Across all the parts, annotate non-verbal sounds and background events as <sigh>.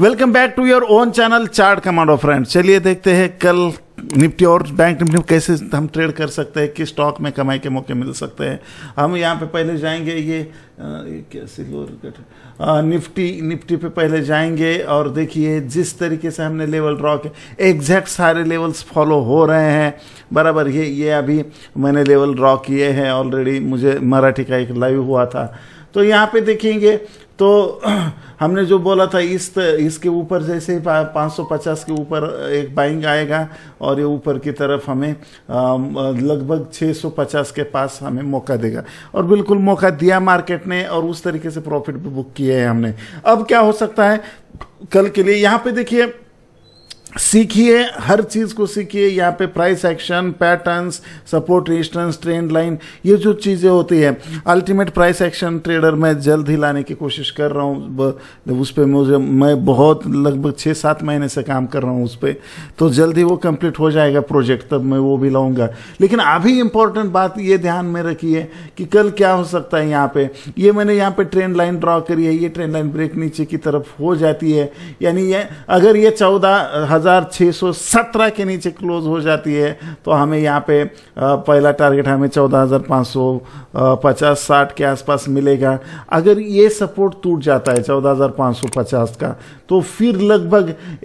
welcome back to your own channel chart commando friend चलिए देखते हैं कल निफ्टी और बैंक निफ्टी कैसे हम ट्रेड कर सकते हैं किस स्टॉक में कमाई के मौके मिल सकते हैं हम यहाँ पे पहले जाएंगे ये, ये लोअर कट निफ्टी निफ्टी पे पहले जाएंगे और देखिए जिस तरीके से हमने लेवल ड्रॉ किया एग्जैक्ट सारे लेवल्स फॉलो हो रहे हैं बराबर ये ये अभी मैंने लेवल ड्रॉ किए हैं ऑलरेडी मुझे मराठी का एक लाइव हुआ था तो यहाँ पे देखेंगे तो <clears throat> हमने जो बोला था इस इसके ऊपर जैसे ही 550 के ऊपर एक बाइंग आएगा और ये ऊपर की तरफ हमें लगभग 650 के पास हमें मौका देगा और बिल्कुल मौका दिया मार्केट ने और उस तरीके से प्रॉफिट भी बुक किया है हमने अब क्या हो सकता है कल के लिए यहाँ पे देखिए सीखिए हर चीज़ को सीखिए यहाँ पे price action patterns support resistance trend line ये जो चीज़ें होती है अल्टीमेट प्राइस एक्शन ट्रेडर मैं जल्द ही लाने की कोशिश कर रहा हूँ उस पर मुझे मैं बहुत लगभग छः सात महीने से काम कर रहा हूँ उस पर तो जल्द ही वो कंप्लीट हो जाएगा प्रोजेक्ट तब मैं वो भी लाऊंगा लेकिन अभी इंपॉर्टेंट बात ये ध्यान में रखिए कि कल क्या हो सकता है यहाँ पर ये मैंने यहाँ पर ट्रेंड लाइन ड्रॉ करी है ये ट्रेंड लाइन ब्रेक नीचे की तरफ हो जाती है यानी ये अगर ये चौदह 14617 के नीचे क्लोज हो जाती है तो हमें यहाँ पे पहला टारगेट हमें 14550 60 के आसपास मिलेगा अगर ये सपोर्ट टूट जाता है 14550 का तो फिर लगभग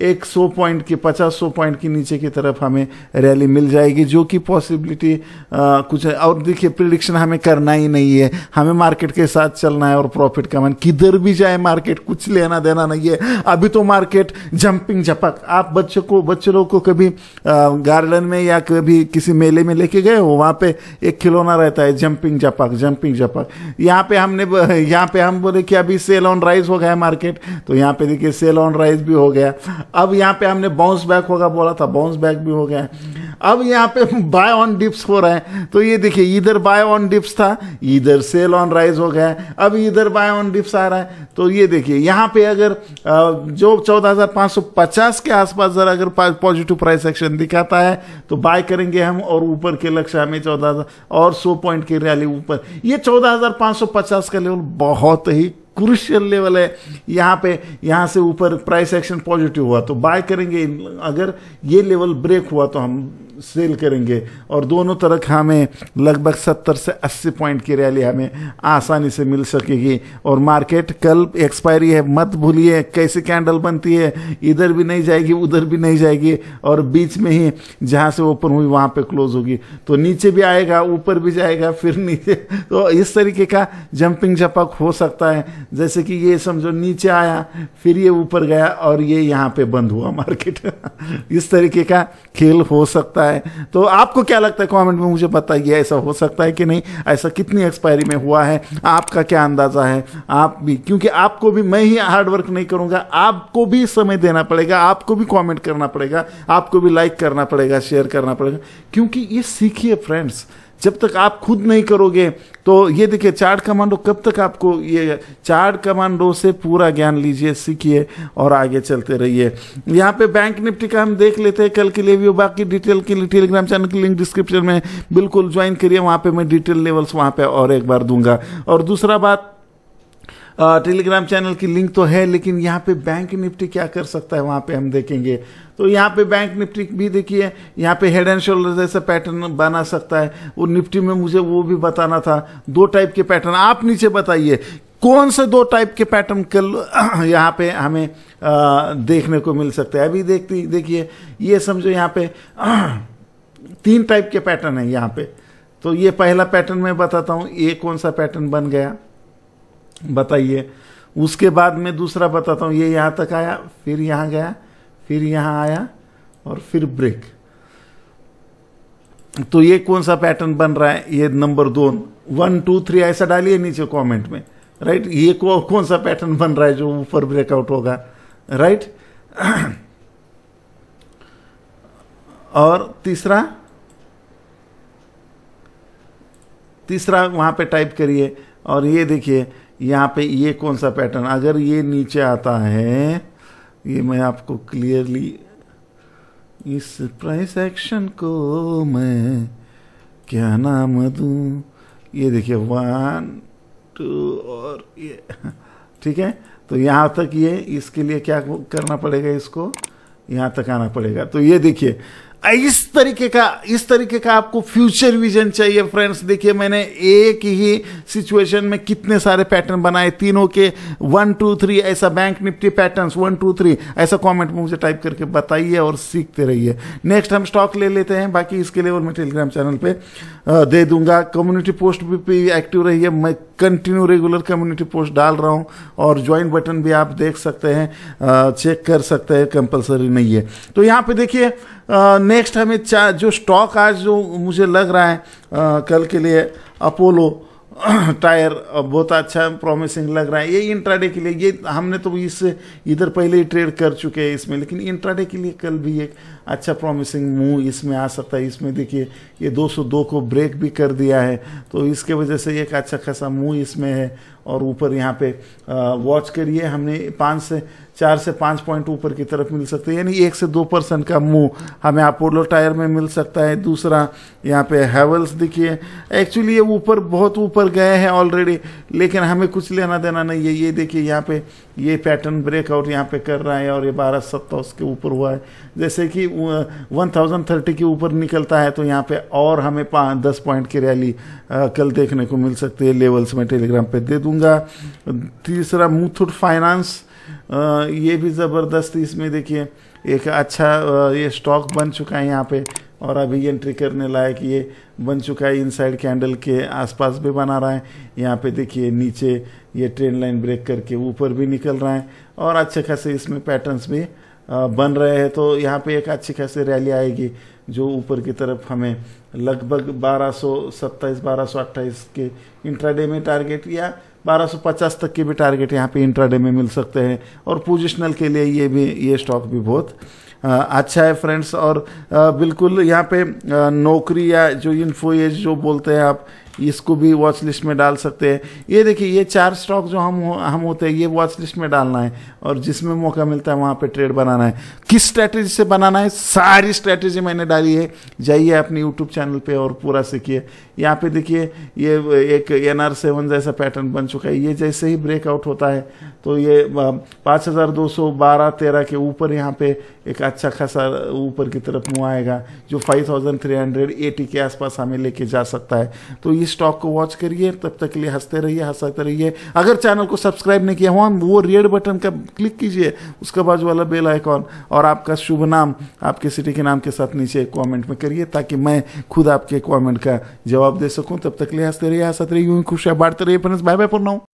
एक 100 पॉइंट के 50 पॉइंट के नीचे की तरफ हमें रैली मिल जाएगी जो कि पॉसिबिलिटी कुछ है और देखिए प्रिडिक्शन हमें करना ही नहीं है हमें मार्केट के साथ चलना है और प्रॉफिट कमाना किधर भी जाए मार्केट कुछ लेना देना नहीं है अभी तो मार्केट जंपिंग झपक आप बच बच्चों को बच्चे लोग को कभी गार्डन में या कभी किसी मेले में लेके गए हो वहाँ पे एक खिलौना रहता है जंपिंग जपक जंपिंग जपक यहाँ पे हमने यहाँ पे हम बोले कि अभी सेल ऑन राइस हो गया मार्केट तो यहाँ पे देखिए सेल ऑन राइस भी हो गया अब यहाँ पे हमने बाउंस बैक होगा बोला था बाउंस बैक भी हो गया अब यहाँ पे बाय ऑन डिप्स हो रहा है तो ये देखिए इधर बाय ऑन डिप्स था इधर सेल ऑन राइज हो गया है अब इधर बाय ऑन डिप्स आ रहा है तो ये देखिए यहाँ पे अगर जो 14,550 के आसपास जरा अगर पॉजिटिव प्राइस एक्शन दिखाता है तो बाय करेंगे हम और ऊपर के लक्ष्य हमें चौदह और सौ पॉइंट की रैली ऊपर ये चौदह का लेवल बहुत ही क्रुशियल लेवल है यहाँ पे यहाँ से ऊपर प्राइस एक्शन पॉजिटिव हुआ तो बाय करेंगे अगर ये लेवल ब्रेक हुआ तो हम सेल करेंगे और दोनों तरफ हमें लगभग 70 से 80 पॉइंट की रैली हमें आसानी से मिल सकेगी और मार्केट कल एक्सपायरी है मत भूलिए कैसे कैंडल बनती है इधर भी नहीं जाएगी उधर भी नहीं जाएगी और बीच में ही जहाँ से ओपन हुई वहाँ पर क्लोज होगी तो नीचे भी आएगा ऊपर भी जाएगा फिर नीचे तो इस तरीके का जंपिंग झपक हो सकता है जैसे कि ये समझो नीचे आया फिर ये ऊपर गया और ये यहाँ पे बंद हुआ मार्केट <laughs> इस तरीके का खेल हो सकता है है तो आपको क्या लगता है कमेंट में मुझे बताइए ऐसा हो सकता है कि नहीं ऐसा कितनी एक्सपायरी में हुआ है आपका क्या अंदाज़ा है आप भी क्योंकि आपको भी मैं ही हार्डवर्क नहीं करूँगा आपको भी समय देना पड़ेगा आपको भी कॉमेंट करना पड़ेगा आपको भी लाइक करना पड़ेगा शेयर करना पड़ेगा क्योंकि ये सीखिए फ्रेंड्स जब तक आप खुद नहीं करोगे तो ये देखिए चार्ट कमांडो कब तक आपको ये चार्ट कमांडो से पूरा ज्ञान लीजिए सीखिए और आगे चलते रहिए यहाँ पे बैंक निफ्टी का हम देख लेते हैं कल के लिए भी बाकी डिटेल के लिए टेलीग्राम चैनल की लिंक डिस्क्रिप्शन में बिल्कुल ज्वाइन करिए वहाँ पे मैं डिटेल लेवल्स वहाँ पे और एक बार दूंगा और दूसरा बात टेलीग्राम चैनल की लिंक तो है लेकिन यहाँ पे बैंक निफ्टी क्या कर सकता है वहाँ पे हम देखेंगे तो यहाँ पे बैंक निफ्टी भी देखिए यहाँ पे हेड एंड शोल्डर जैसा पैटर्न बना सकता है वो निफ्टी में मुझे वो भी बताना था दो टाइप के पैटर्न आप नीचे बताइए कौन से दो टाइप के पैटर्न कल <clears throat> यहाँ पे हमें आ, देखने को मिल सकते हैं अभी देखती देखिए ये समझो यहाँ पे आ, <clears throat> तीन टाइप के पैटर्न है यहाँ पे तो ये पहला पैटर्न मैं बताता हूँ ये कौन सा पैटर्न बन गया बताइए उसके बाद मैं दूसरा बताता हूँ ये यहाँ तक आया फिर यहाँ गया फिर यहाँ आया और फिर ब्रेक तो ये कौन सा पैटर्न बन रहा है ये नंबर दो वन टू थ्री ऐसा डालिए नीचे कमेंट में राइट ये कौ, कौन सा पैटर्न बन रहा है जो ऊपर ब्रेकआउट होगा राइट <clears throat> और तीसरा तीसरा वहां पे टाइप करिए और ये देखिए यहाँ पे ये कौन सा पैटर्न अगर ये नीचे आता है ये मैं आपको क्लियरली इस प्राइस एक्शन को मैं क्या नाम दूँ ये देखिए वन टू और ये ठीक है तो यहाँ तक ये इसके लिए क्या करना पड़ेगा इसको यहाँ तक आना पड़ेगा तो ये देखिए इस तरीके का इस तरीके का आपको फ्यूचर विजन चाहिए फ्रेंड्स देखिए मैंने एक ही सिचुएशन में कितने सारे पैटर्न बनाए तीनों के वन टू थ्री ऐसा Bank Nifty patterns one two three ऐसा कमेंट में मुझे टाइप करके बताइए और सीखते रहिए नेक्स्ट हम स्टॉक ले लेते हैं बाकी इसके लिए और मैं टेलीग्राम चैनल पर दे दूंगा कम्युनिटी पोस्ट भी एक्टिव रही है मैं कंटिन्यू रेगुलर कम्युनिटी पोस्ट डाल रहा हूँ और ज्वाइन बटन भी आप देख सकते हैं चेक कर सकते हैं कंपलसरी नहीं है तो यहाँ पे देखिए नेक्स्ट हमें चार जो स्टॉक आज जो मुझे लग रहा है आ, कल के लिए <clears throat> अपोलो टायर बहुत अच्छा प्रॉमिसिंग लग रहा है ये इंट्राडे के लिए ये हमने तो इससे इधर पहले ही ट्रेड कर चुके हैं इसमें लेकिन इंट्राडे के लिए कल भी एक अच्छा प्रॉमिसिंग मूव इसमें आ सकता है इसमें देखिए ये 202 को ब्रेक भी कर दिया है तो इसके वजह से एक अच्छा खासा मूव इसमें है और ऊपर यहाँ पे वॉच करिए हमने पाँच से चार से पाँच पॉइंट ऊपर की तरफ मिल सकते हैं यानी एक से दो परसेंट का मुँह हमें अपोलो टायर में मिल सकता है दूसरा यहाँ पे हैवल्स देखिए एक्चुअली ये ऊपर बहुत ऊपर गए हैं ऑलरेडी लेकिन हमें कुछ लेना देना नहीं है ये देखिए यहाँ पे ये पैटर्न ब्रेकआउट यहाँ पे कर रहा है और ये बारह सत्ता उसके ऊपर हुआ है जैसे कि वन थाउजेंड थर्टी के ऊपर निकलता है तो यहाँ पे और हमें पाँच दस पॉइंट की रैली कल देखने को मिल सकती है लेवल्स में टेलीग्राम पे दे दूंगा तीसरा मुथुट फाइनेंस ये भी ज़बरदस्त इसमें देखिए एक अच्छा ये स्टॉक बन चुका है यहाँ पे और अभी एंट्री करने लायक ये बन चुका है इनसाइड कैंडल के आसपास भी बना रहा है यहाँ पे देखिए नीचे ये ट्रेन लाइन ब्रेक करके ऊपर भी निकल रहा है और अच्छे खासे इसमें पैटर्न्स भी बन रहे हैं तो यहाँ पे एक अच्छी खासी रैली आएगी जो ऊपर की तरफ हमें लगभग 1227 1228 के इंट्राडे में टारगेट या 1250 तक के भी टारगेट यहाँ पे इंट्राडे में मिल सकते हैं और पोजिशनल के लिए ये भी ये स्टॉक भी बहुत अच्छा है फ्रेंड्स और बिल्कुल यहाँ पे नौकरी या जो इन्फो एज जो बोलते हैं आप इसको भी वॉच लिस्ट में डाल सकते हैं ये देखिए ये चार स्टॉक जो हम हम होते हैं ये वॉच लिस्ट में डालना है और जिसमें मौका मिलता है वहाँ पे ट्रेड बनाना है किस स्ट्रैटेजी से बनाना है सारी स्ट्रैटेजी मैंने डाली है जाइए अपने यूट्यूब चैनल पर और पूरा सीखिए यहाँ पे देखिए ये एक एन आर सेवन जैसा पैटर्न बन चुका है ये जैसे ही ब्रेकआउट होता है तो ये पाँच हज़ार दो सौ बारह तेरह के ऊपर यहाँ पे एक अच्छा खासा ऊपर की तरफ मुँह आएगा जो five thousand three hundred eighty के आसपास हमें लेके जा सकता है तो इस स्टॉक को वॉच करिए तब तक के लिए हंसते रहिए हंसाते रहिए अगर चैनल को सब्सक्राइब नहीं किया हुआ वो रेड बटन का क्लिक कीजिए उसके बाजू वाला बेल आइकॉन और आपका शुभ नाम आपके सिटी के नाम के साथ नीचे कॉमेंट में करिए ताकि मैं खुद आपके कॉमेंट का जवाब जवाब दे सकूं तब तक लिए हंसते रहिए हंसते रहिए खुशियाँ बांटते तो रहिए friends bye bye for now